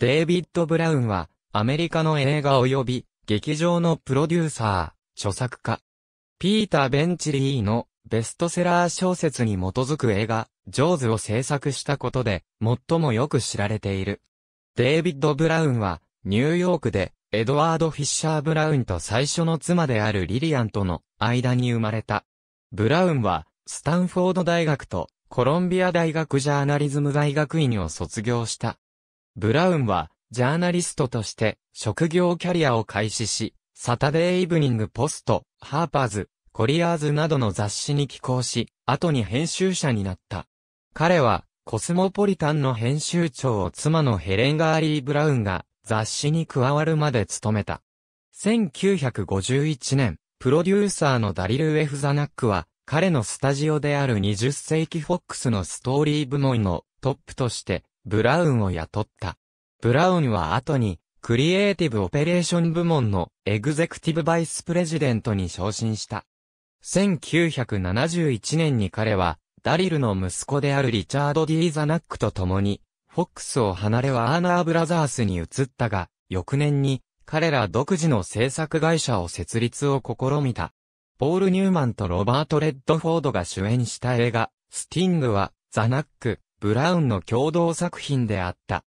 デイビッド・ブラウンは、アメリカの映画及び、劇場のプロデューサー、著作家。ピーター・ベンチリーのベストセラー小説に基づく映画、ジョーズを制作したことで、最もよく知られている。デイビッド・ブラウンは、ニューヨークで、エドワード・フィッシャー・ブラウンと最初の妻であるリリアンとの間に生まれた。ブラウンは、スタンフォード大学とコロンビア大学ジャーナリズム大学院を卒業した。ブラウンは、ジャーナリストとして、職業キャリアを開始し、サタデーイブニングポスト、ハーパーズ、コリアーズなどの雑誌に寄稿し、後に編集者になった。彼は、コスモポリタンの編集長を妻のヘレン・ガーリー・ブラウンが雑誌に加わるまで務めた。1951年、プロデューサーのダリル・エフザナックは、彼のスタジオである20世紀フォックスのストーリー部門のトップとしてブラウンを雇った。ブラウンは後に、クリエイティブオペレーション部門のエグゼクティブバイスプレジデントに昇進した。1971年に彼は、ダリルの息子であるリチャード・ディー・ザナックと共に、フォックスを離れワーナー・ブラザースに移ったが、翌年に、彼ら独自の制作会社を設立を試みた。ポール・ニューマンとロバート・レッドフォードが主演した映画、スティングは、ザナック、ブラウンの共同作品であった。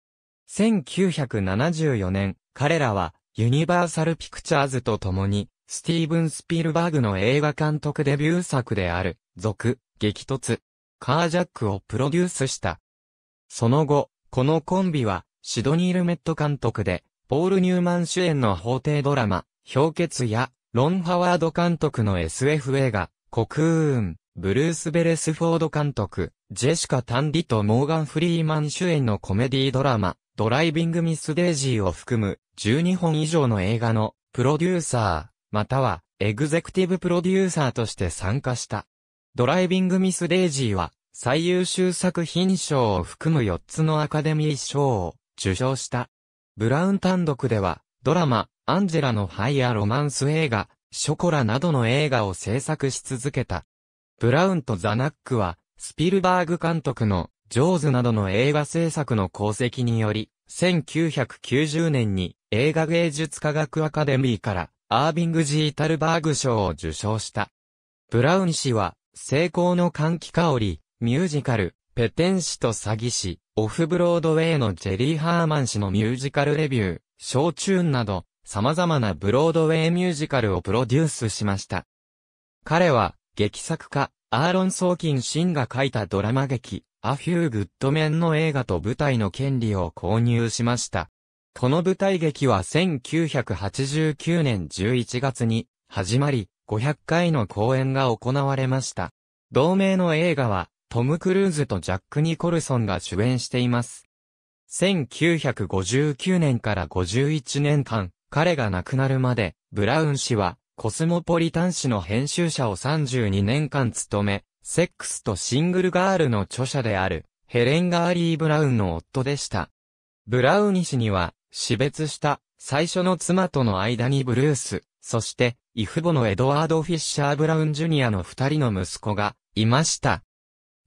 1974年、彼らは、ユニバーサルピクチャーズと共に、スティーブン・スピルバーグの映画監督デビュー作である、続、激突、カージャックをプロデュースした。その後、このコンビは、シドニー・ルメット監督で、ポール・ニューマン主演の法廷ドラマ、氷結や、ロン・ハワード監督の SF 映画、コクーン、ブルース・ベレスフォード監督、ジェシカ・タンディとモーガン・フリーマン主演のコメディドラマ、ドライビング・ミス・デイジーを含む12本以上の映画のプロデューサー、またはエグゼクティブプロデューサーとして参加した。ドライビング・ミス・デイジーは最優秀作品賞を含む4つのアカデミー賞を受賞した。ブラウン単独ではドラマ、アンジェラのハイやロマンス映画、ショコラなどの映画を制作し続けた。ブラウンとザナックは、スピルバーグ監督の、ジョーズなどの映画制作の功績により、1990年に映画芸術科学アカデミーからアービング・ジータルバーグ賞を受賞した。ブラウン氏は、成功の歓喜香り、ミュージカル、ペテン氏と詐欺師、オフブロードウェイのジェリー・ハーマン氏のミュージカルレビュー、ショーチューンなど、様々なブロードウェイミュージカルをプロデュースしました。彼は、劇作家、アーロン・ソーキン・シンが書いたドラマ劇、アフュー・グッドメンの映画と舞台の権利を購入しました。この舞台劇は1989年11月に始まり、500回の公演が行われました。同名の映画は、トム・クルーズとジャック・ニコルソンが主演しています。1959年から51年間、彼が亡くなるまで、ブラウン氏は、コスモポリタン誌の編集者を32年間務め、セックスとシングルガールの著者である、ヘレン・ガーリー・ブラウンの夫でした。ブラウニ氏には、死別した最初の妻との間にブルース、そして、イフボのエドワード・フィッシャー・ブラウン・ジュニアの二人の息子が、いました。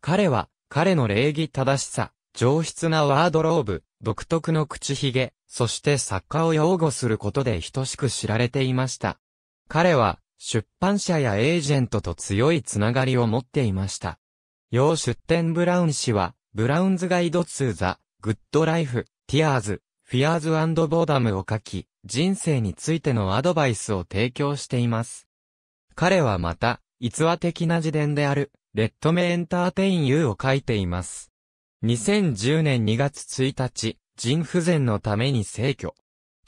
彼は、彼の礼儀正しさ、上質なワードローブ、独特の口ひげ、そして作家を擁護することで等しく知られていました。彼は、出版社やエージェントと強いつながりを持っていました。要出典ブラウン氏は、ブラウンズガイドツーザ、グッドライフ、ティアーズ、フィアーズボーダムを書き、人生についてのアドバイスを提供しています。彼はまた、逸話的な自伝である、レッドメエンターテインユーを書いています。2010年2月1日、腎不全のために逝去。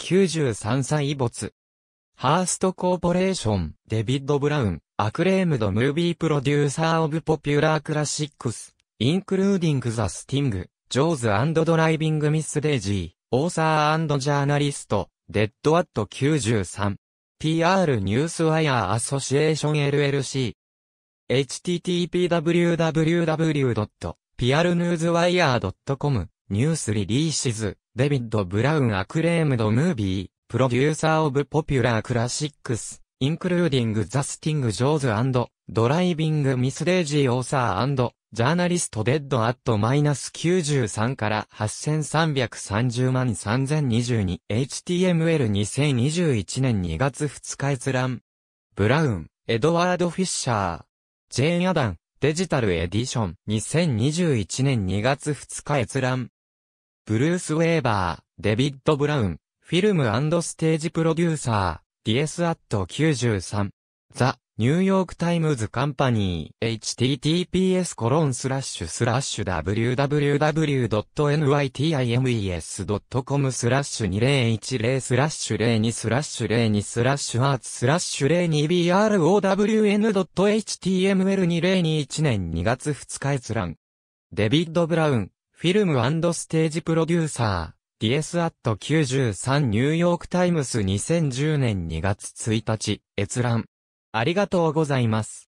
93歳没。ハーストコーポレーション、デビッド・ブラウン、アクレームド・ムービー・プロデューサー・オブ・ポピュラー・クラシックス、インクルーディング・ザ・スティング、ジョーズドライビング・ミス・デイジー、オーサージャーナリスト、デッド・アット93、PR ニュースワイヤー・アソシエーション LLC、http://www.prnewswire.com ニュースリリーシズ、デビッド・ブラウン・アクレームド・ムービー、プロデューサーオブポピュラークラシックス、インクルーディングザスティングジョーズドライビングミスデイジーオーサージャーナリストデッドアットマイナス93から8330万 3022HTML2021 年2月2日閲覧。ブラウン、エドワード・フィッシャー。ジェーン・アダン、デジタルエディション2021年2月2日閲覧。ブルース・ウェーバー、デビッド・ブラウン、フィルムステージプロデューサー、ディエスアット93。ザ・ニューヨークタイムズカンパニー、https コロンスラッシュスラッシュ www.nytimes.com スラッシュ2010スラッシュ02スラッシュ02スラッシュアーツスラッシュ 02brown.html2021 年2月2日閲覧。デビッド・ブラウン、フィルムステージプロデューサー。ディエスアット93ニューヨークタイムス2010年2月1日、閲覧。ありがとうございます。